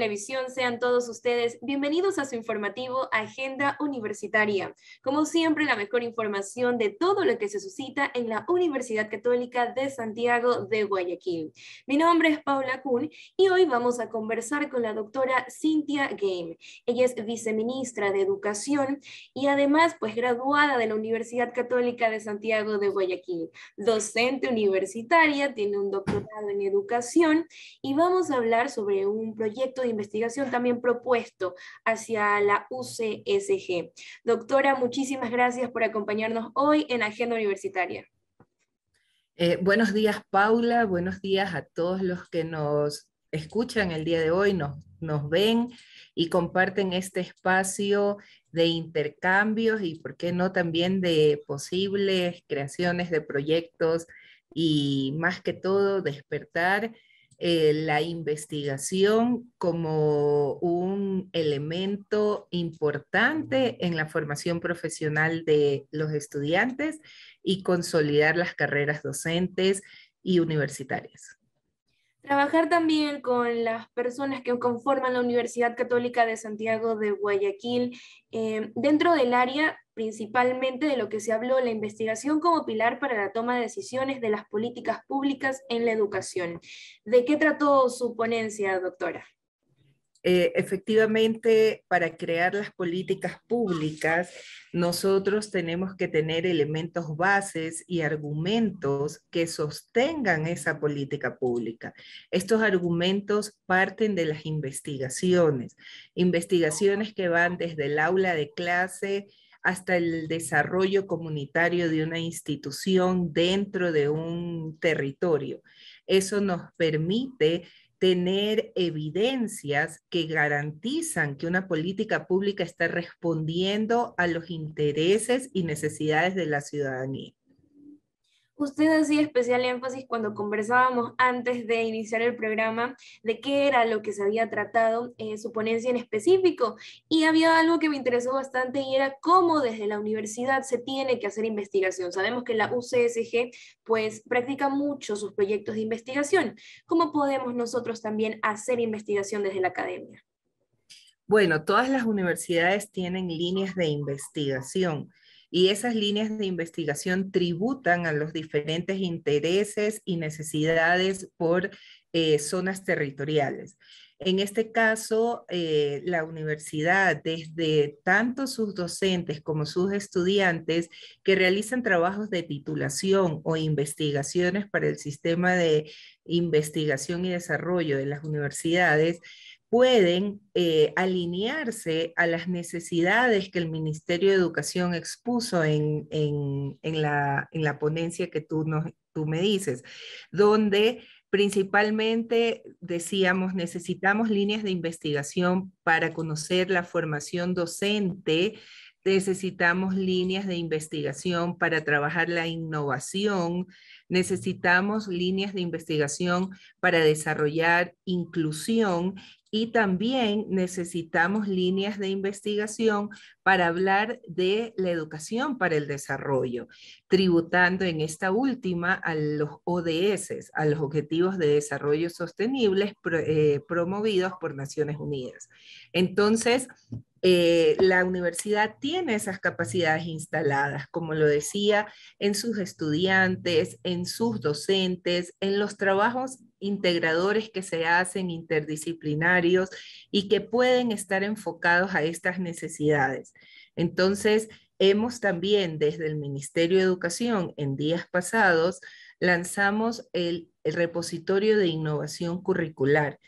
Televisión, sean todos ustedes bienvenidos a su informativo Agenda Universitaria. Como siempre, la mejor información de todo lo que se suscita en la Universidad Católica de Santiago de Guayaquil. Mi nombre es Paula Kun y hoy vamos a conversar con la doctora Cynthia Game. Ella es viceministra de Educación y además, pues, graduada de la Universidad Católica de Santiago de Guayaquil, docente universitaria, tiene un doctorado en educación y vamos a hablar sobre un proyecto de investigación también propuesto hacia la UCSG. Doctora, muchísimas gracias por acompañarnos hoy en Agenda Universitaria. Eh, buenos días, Paula. Buenos días a todos los que nos escuchan el día de hoy, nos, nos ven y comparten este espacio de intercambios y, por qué no, también de posibles creaciones de proyectos y, más que todo, despertar eh, la investigación como un elemento importante en la formación profesional de los estudiantes y consolidar las carreras docentes y universitarias. Trabajar también con las personas que conforman la Universidad Católica de Santiago de Guayaquil eh, dentro del área principalmente de lo que se habló la investigación como pilar para la toma de decisiones de las políticas públicas en la educación. ¿De qué trató su ponencia, doctora? Eh, efectivamente, para crear las políticas públicas, nosotros tenemos que tener elementos bases y argumentos que sostengan esa política pública. Estos argumentos parten de las investigaciones, investigaciones que van desde el aula de clase, hasta el desarrollo comunitario de una institución dentro de un territorio. Eso nos permite tener evidencias que garantizan que una política pública está respondiendo a los intereses y necesidades de la ciudadanía. Usted hacía especial énfasis cuando conversábamos antes de iniciar el programa de qué era lo que se había tratado en su ponencia en específico. Y había algo que me interesó bastante y era cómo desde la universidad se tiene que hacer investigación. Sabemos que la UCSG pues practica mucho sus proyectos de investigación. ¿Cómo podemos nosotros también hacer investigación desde la academia? Bueno, todas las universidades tienen líneas de investigación y esas líneas de investigación tributan a los diferentes intereses y necesidades por eh, zonas territoriales. En este caso, eh, la universidad, desde tanto sus docentes como sus estudiantes que realizan trabajos de titulación o investigaciones para el sistema de investigación y desarrollo de las universidades, pueden eh, alinearse a las necesidades que el Ministerio de Educación expuso en, la, ponencia que tú, nos, tú me dices, donde principalmente decíamos necesitamos líneas de investigación para conocer la formación docente, necesitamos líneas de investigación para trabajar la innovación, necesitamos líneas de investigación para desarrollar inclusión y también necesitamos líneas de investigación para hablar de la educación para el desarrollo, tributando en esta última a los ODS, a los Objetivos de Desarrollo Sostenible eh, promovidos por Naciones Unidas. Entonces, eh, la universidad tiene esas capacidades instaladas, como lo decía, en sus estudiantes, en sus docentes, en los trabajos integradores que se hacen interdisciplinarios y que pueden estar enfocados a estas necesidades. Entonces, hemos también desde el Ministerio de Educación en días pasados lanzamos el, repositorio de innovación curricular.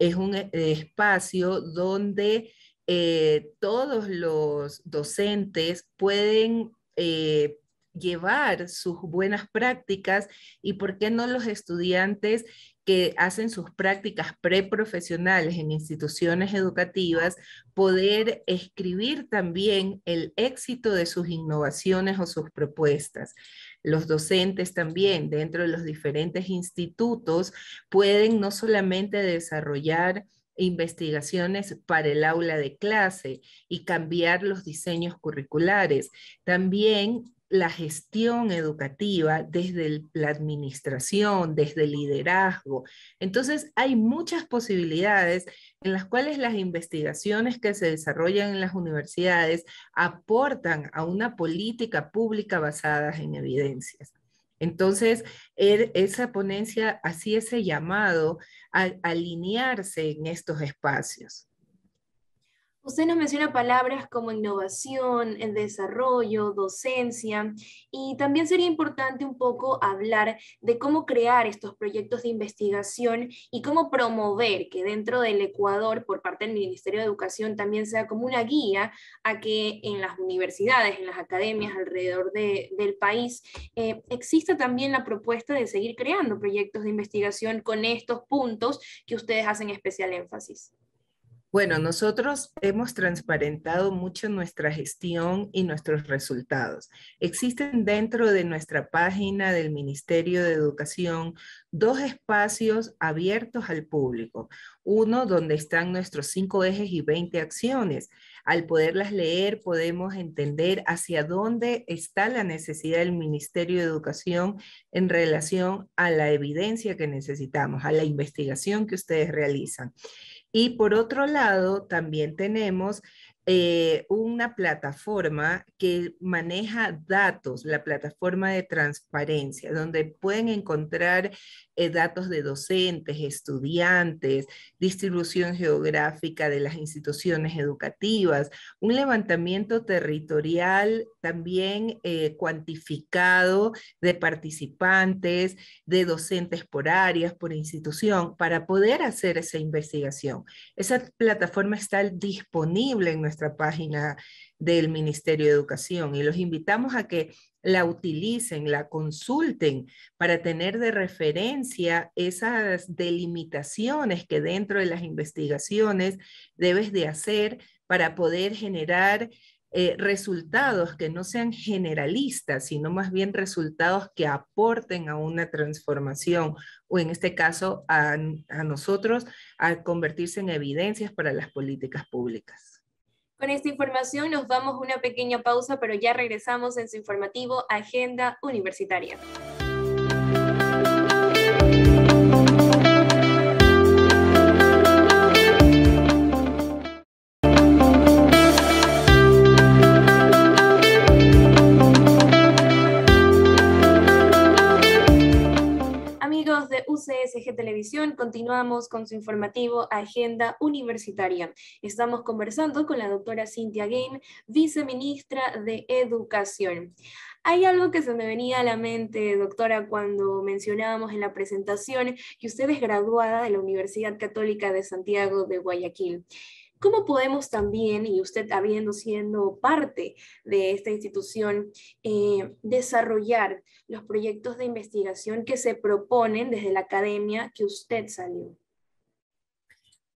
Es un eh, espacio donde eh, todos los docentes pueden eh, llevar sus buenas prácticas y por qué no los estudiantes que hacen sus prácticas preprofesionales en instituciones educativas, poder escribir también el éxito de sus innovaciones o sus propuestas. Los docentes también dentro de los diferentes institutos pueden no solamente desarrollar investigaciones para el aula de clase y cambiar los diseños curriculares. También la gestión educativa, desde la administración, desde el liderazgo. Entonces, hay muchas posibilidades en las cuales las investigaciones que se desarrollan en las universidades aportan a una política pública basada en evidencias. Entonces, er, esa ponencia así ese llamado a alinearse en estos espacios. Usted nos menciona palabras como innovación, el desarrollo, docencia y también sería importante un poco hablar de cómo crear estos proyectos de investigación y cómo promover que dentro del Ecuador por parte del Ministerio de Educación también sea como una guía a que en las universidades, en las academias alrededor del país eh, exista también la propuesta de seguir creando proyectos de investigación con estos puntos que ustedes hacen especial énfasis. Bueno, nosotros hemos transparentado mucho nuestra gestión y nuestros resultados. Existen dentro de nuestra página del Ministerio de Educación dos espacios abiertos al público. Uno donde están nuestros cinco ejes y 20 acciones. Al poderlas leer podemos entender hacia dónde está la necesidad del Ministerio de Educación en relación a la evidencia que necesitamos, a la investigación que ustedes realizan. Y por otro lado, también tenemos eh, una plataforma que maneja datos, la plataforma de transparencia, donde pueden encontrar eh, datos de docentes, estudiantes, distribución geográfica de las instituciones educativas, un levantamiento territorial también eh, cuantificado de participantes, de docentes por áreas, por institución, para poder hacer esa investigación. Esa plataforma está disponible en nuestra página del Ministerio de Educación y los invitamos a que la utilicen, la consulten para tener de referencia esas delimitaciones que dentro de las investigaciones debes de hacer para poder generar eh, resultados que no sean generalistas, sino más bien resultados que aporten a una transformación o en este caso a nosotros a convertirse en evidencias para las políticas públicas. Con esta información nos damos una pequeña pausa, pero ya regresamos en su informativo Agenda Universitaria. de UCSG Televisión, continuamos con su informativo Agenda Universitaria. Estamos conversando con la doctora Cintia Gain, viceministra de Educación. Hay algo que se me venía a la mente, doctora, cuando mencionábamos en la presentación que usted es graduada de la Universidad Católica de Santiago de Guayaquil. ¿Cómo podemos también, y usted habiendo siendo parte de esta institución, eh, desarrollar los proyectos de investigación que se proponen desde la academia que usted salió?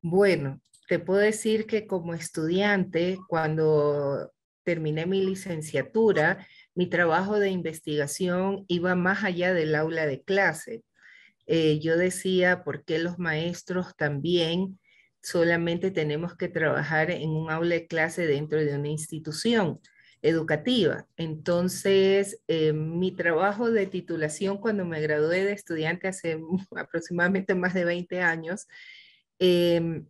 Bueno, te puedo decir que como estudiante, cuando terminé mi licenciatura, mi trabajo de investigación iba más allá del aula de clase. Eh, yo decía por qué los maestros también solamente tenemos que trabajar en un aula de clase dentro de una institución educativa. Entonces, eh, mi trabajo de titulación cuando me gradué de estudiante hace aproximadamente más de 20 años, eh,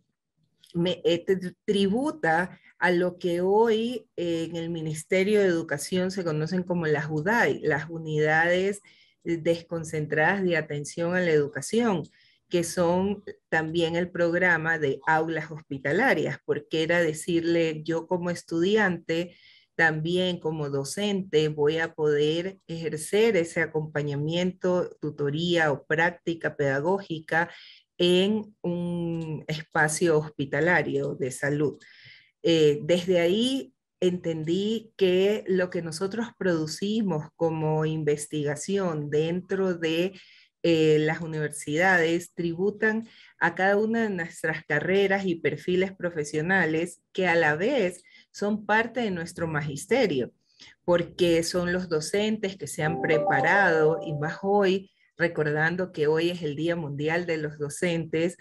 me eh, tributa a lo que hoy en el Ministerio de Educación se conocen como las UDAI, las unidades desconcentradas de atención a la educación que son también el programa de aulas hospitalarias, porque era decirle yo como estudiante, también como docente, voy a poder ejercer ese acompañamiento, tutoría o práctica pedagógica en un espacio hospitalario de salud. Eh, desde ahí entendí que lo que nosotros producimos como investigación dentro de eh, las universidades tributan a cada una de nuestras carreras y perfiles profesionales que a la vez son parte de nuestro magisterio, porque son los docentes que se han preparado y más hoy, recordando que hoy es el Día Mundial de los Docentes,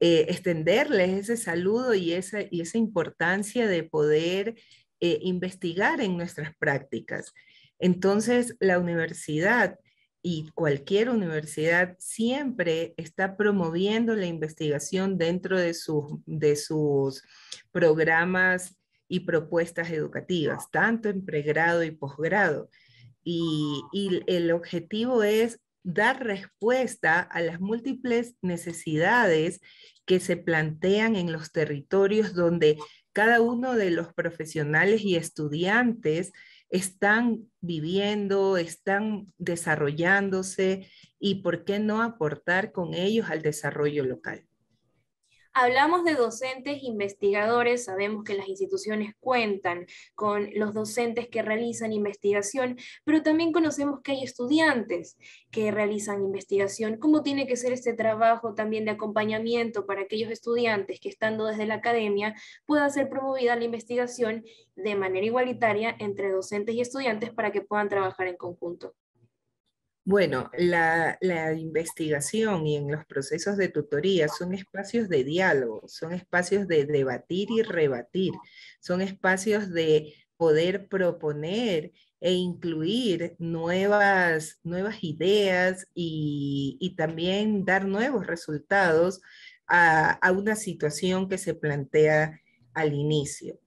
eh, extenderles ese saludo y esa, importancia de poder eh, investigar en nuestras prácticas. Entonces, la universidad y cualquier universidad siempre está promoviendo la investigación dentro de sus, de sus programas y propuestas educativas, tanto en pregrado y posgrado. Y, y el objetivo es dar respuesta a las múltiples necesidades que se plantean en los territorios donde cada uno de los profesionales y estudiantes están viviendo, están desarrollándose y por qué no aportar con ellos al desarrollo local. Hablamos de docentes investigadores, sabemos que las instituciones cuentan con los docentes que realizan investigación, pero también conocemos que hay estudiantes que realizan investigación. ¿Cómo tiene que ser este trabajo también de acompañamiento para aquellos estudiantes que estando desde la academia pueda ser promovida la investigación de manera igualitaria entre docentes y estudiantes para que puedan trabajar en conjunto? Bueno, la, investigación y en los procesos de tutoría son espacios de diálogo, son espacios de debatir y rebatir, son espacios de poder proponer e incluir nuevas, ideas y, también dar nuevos resultados a una situación que se plantea al inicio.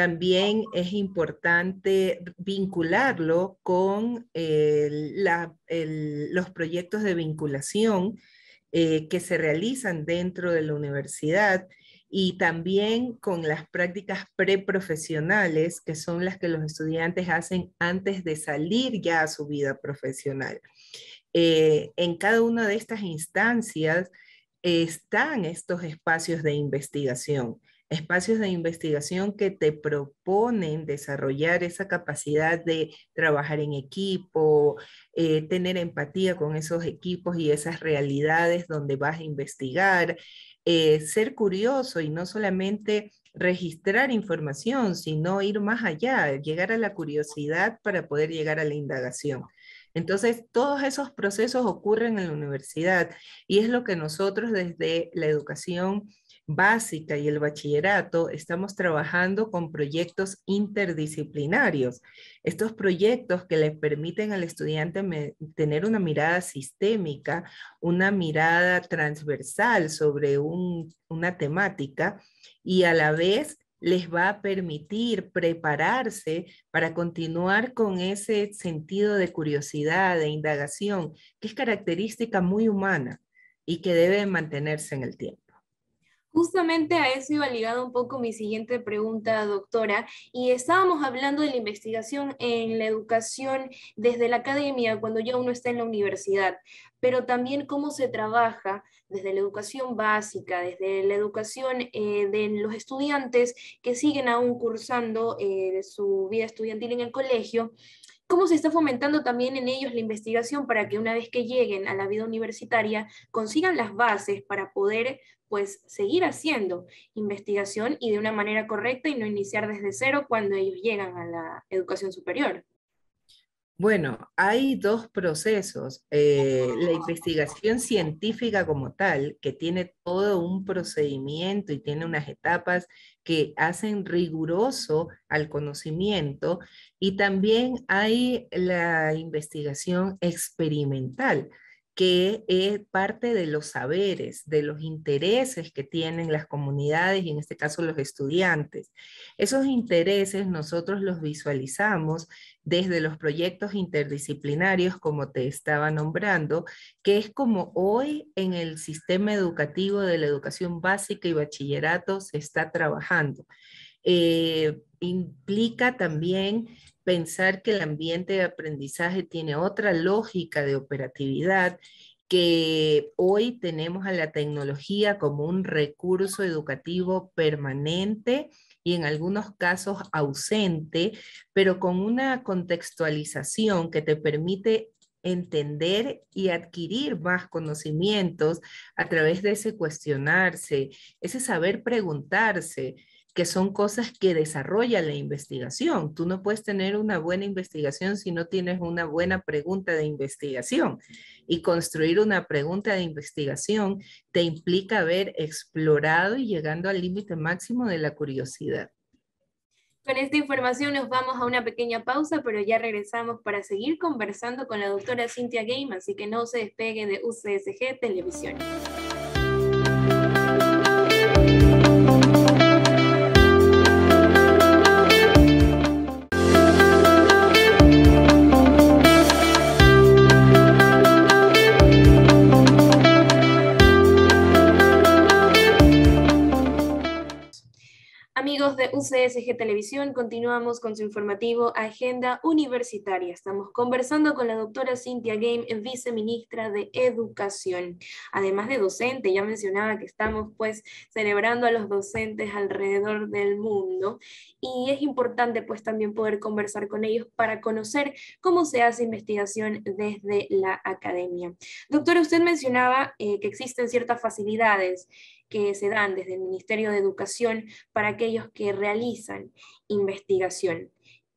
También es importante vincularlo con los proyectos de vinculación eh, que se realizan dentro de la universidad y también con las prácticas preprofesionales, que son las que los estudiantes hacen antes de salir ya a su vida profesional. Eh, en cada una de estas instancias están estos espacios de investigación espacios de investigación que te proponen desarrollar esa capacidad de trabajar en equipo, eh, tener empatía con esos equipos y esas realidades donde vas a investigar, eh, ser curioso y no solamente registrar información, sino ir más allá, llegar a la curiosidad para poder llegar a la indagación. Entonces, todos esos procesos ocurren en la universidad y es lo que nosotros desde la educación básica y el bachillerato, estamos trabajando con proyectos interdisciplinarios. Estos proyectos que les permiten al estudiante tener una mirada sistémica, una mirada transversal sobre una temática y a la vez les va a permitir prepararse para continuar con ese sentido de curiosidad, de indagación, que es característica muy humana y que debe mantenerse en el tiempo. Justamente a eso iba ligado un poco mi siguiente pregunta, doctora, y estábamos hablando de la investigación en la educación desde la academia cuando ya uno está en la universidad, pero también cómo se trabaja desde la educación básica, desde la educación eh, de los estudiantes que siguen aún cursando eh, su vida estudiantil en el colegio, cómo se está fomentando también en ellos la investigación para que una vez que lleguen a la vida universitaria consigan las bases para poder pues seguir haciendo investigación y de una manera correcta y no iniciar desde cero cuando ellos llegan a la educación superior. Bueno, hay dos procesos. Eh, la investigación científica como tal, que tiene todo un procedimiento y tiene unas etapas que hacen riguroso al conocimiento, y también hay la investigación experimental, que es parte de los saberes, de los intereses que tienen las comunidades y en este caso los estudiantes. Esos intereses nosotros los visualizamos desde los proyectos interdisciplinarios, como te estaba nombrando, que es como hoy en el sistema educativo de la educación básica y bachillerato se está trabajando. Eh, implica también pensar que el ambiente de aprendizaje tiene otra lógica de operatividad que hoy tenemos a la tecnología como un recurso educativo permanente y en algunos casos ausente, pero con una contextualización que te permite entender y adquirir más conocimientos a través de ese cuestionarse, ese saber preguntarse, que son cosas que desarrolla la investigación. Tú no puedes tener una buena investigación si no tienes una buena pregunta de investigación. Y construir una pregunta de investigación te implica haber explorado y llegando al límite máximo de la curiosidad. Con esta información nos vamos a una pequeña pausa, pero ya regresamos para seguir conversando con la doctora Cintia Game, así que no se despegue de UCSG Televisión. de UCSG Televisión, continuamos con su informativo Agenda Universitaria. Estamos conversando con la doctora Cintia Game, viceministra de Educación. Además de docente, ya mencionaba que estamos pues celebrando a los docentes alrededor del mundo y es importante pues también poder conversar con ellos para conocer cómo se hace investigación desde la academia. Doctora, usted mencionaba eh, que existen ciertas facilidades que se dan desde el Ministerio de Educación para aquellos que realizan investigación.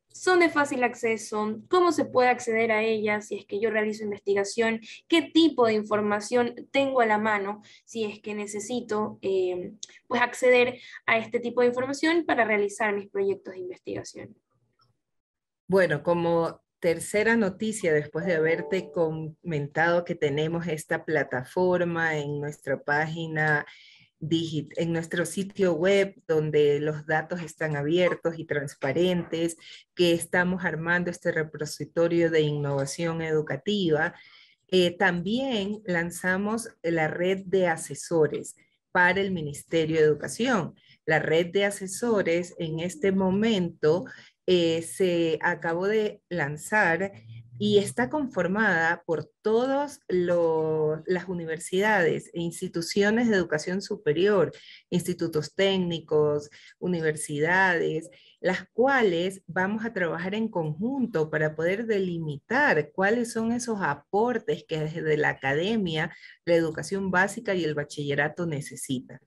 Son de fácil acceso, cómo se puede acceder a ellas si es que yo realizo investigación, qué tipo de información tengo a la mano si es que necesito eh, pues acceder a este tipo de información para realizar mis proyectos de investigación. Bueno, como tercera noticia, después de haberte comentado que tenemos esta plataforma en nuestra página en nuestro sitio web donde los datos están abiertos y transparentes, que estamos armando este repositorio de innovación educativa. Eh, también lanzamos la red de asesores para el Ministerio de Educación. La red de asesores en este momento eh, se acabó de lanzar y está conformada por todas las universidades e instituciones de educación superior, institutos técnicos, universidades, las cuales vamos a trabajar en conjunto para poder delimitar cuáles son esos aportes que desde la academia, la educación básica y el bachillerato necesitan.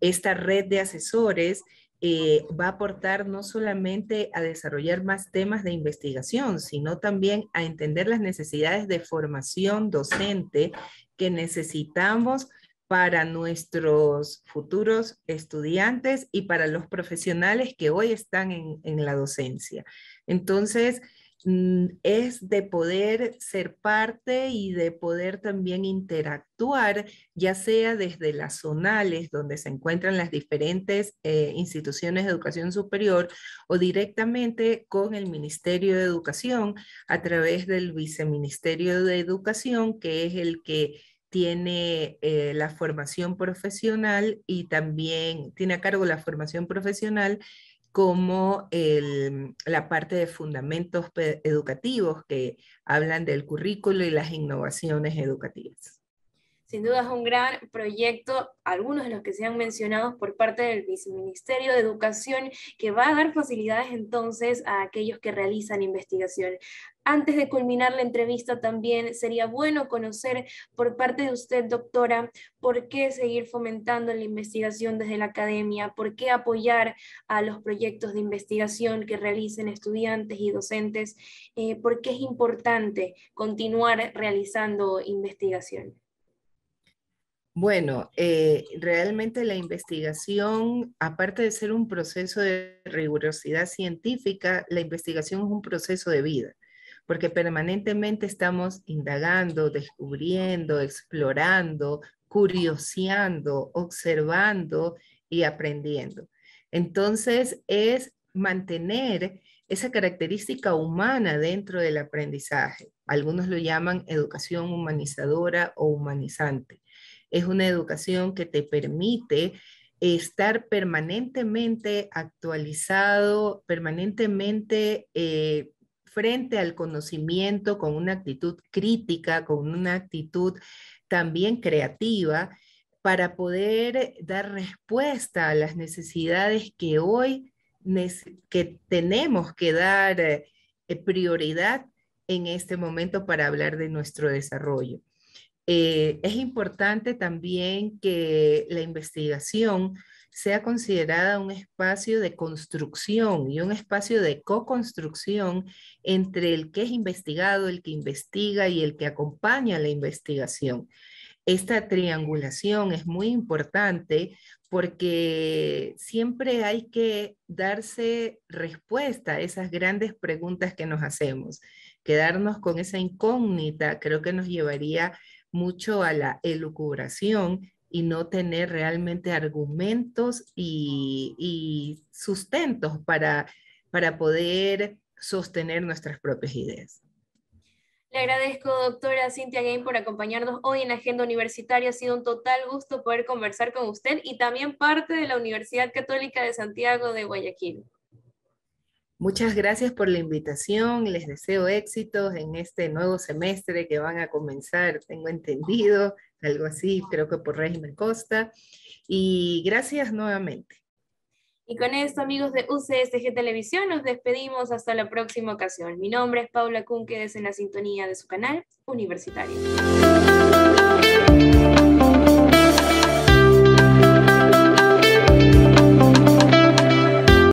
Esta red de asesores eh, va a aportar no solamente a desarrollar más temas de investigación, sino también a entender las necesidades de formación docente que necesitamos para nuestros futuros estudiantes y para los profesionales que hoy están en, en la docencia. Entonces, Mm, es de poder ser parte y de poder también interactuar, ya sea desde las zonales, donde se encuentran las diferentes eh, instituciones de educación superior, o directamente con el Ministerio de Educación a través del Viceministerio de Educación, que es el que tiene eh, la formación profesional y también tiene a cargo la formación profesional como la parte de fundamentos educativos que hablan del currículo y las innovaciones educativas. Sin duda es un gran proyecto, algunos de los que se han mencionado por parte del Viceministerio de Educación, que va a dar facilidades entonces a aquellos que realizan investigación. Antes de culminar la entrevista también sería bueno conocer por parte de usted, doctora, por qué seguir fomentando la investigación desde la academia, por qué apoyar a los proyectos de investigación que realicen estudiantes y docentes, eh, por qué es importante continuar realizando investigación. Bueno, eh, realmente la investigación, aparte de ser un proceso de rigurosidad científica, la investigación es un proceso de vida, porque permanentemente estamos indagando, descubriendo, explorando, curioseando, observando y aprendiendo. Entonces, es mantener esa característica humana dentro del aprendizaje. Algunos lo llaman educación humanizadora o humanizante es una educación que te permite estar permanentemente actualizado, permanentemente eh, frente al conocimiento con una actitud crítica, con una actitud también creativa, para poder dar respuesta a las necesidades que hoy que tenemos que dar eh, prioridad en este momento para hablar de nuestro desarrollo. Eh, es importante también que la investigación sea considerada un espacio de construcción y un espacio de co-construcción entre el que es investigado, el que investiga y el que acompaña la investigación. Esta triangulación es muy importante porque siempre hay que darse respuesta a esas grandes preguntas que nos hacemos. Quedarnos con esa incógnita creo que nos llevaría mucho a la elucubración y no tener realmente argumentos y, sustentos para, para poder sostener nuestras propias ideas. Le agradezco, doctora Cynthia Game, por acompañarnos hoy en Agenda Universitaria. Ha sido un total gusto poder conversar con usted y también parte de la Universidad Católica de Santiago de Guayaquil. Muchas gracias por la invitación. Les deseo éxitos en este nuevo semestre que van a comenzar, tengo entendido, algo así, creo que por régimen Costa. Y gracias nuevamente. Y con esto, amigos de UCSG Televisión, nos despedimos hasta la próxima ocasión. Mi nombre es Paula Cunque en la sintonía de su canal universitario.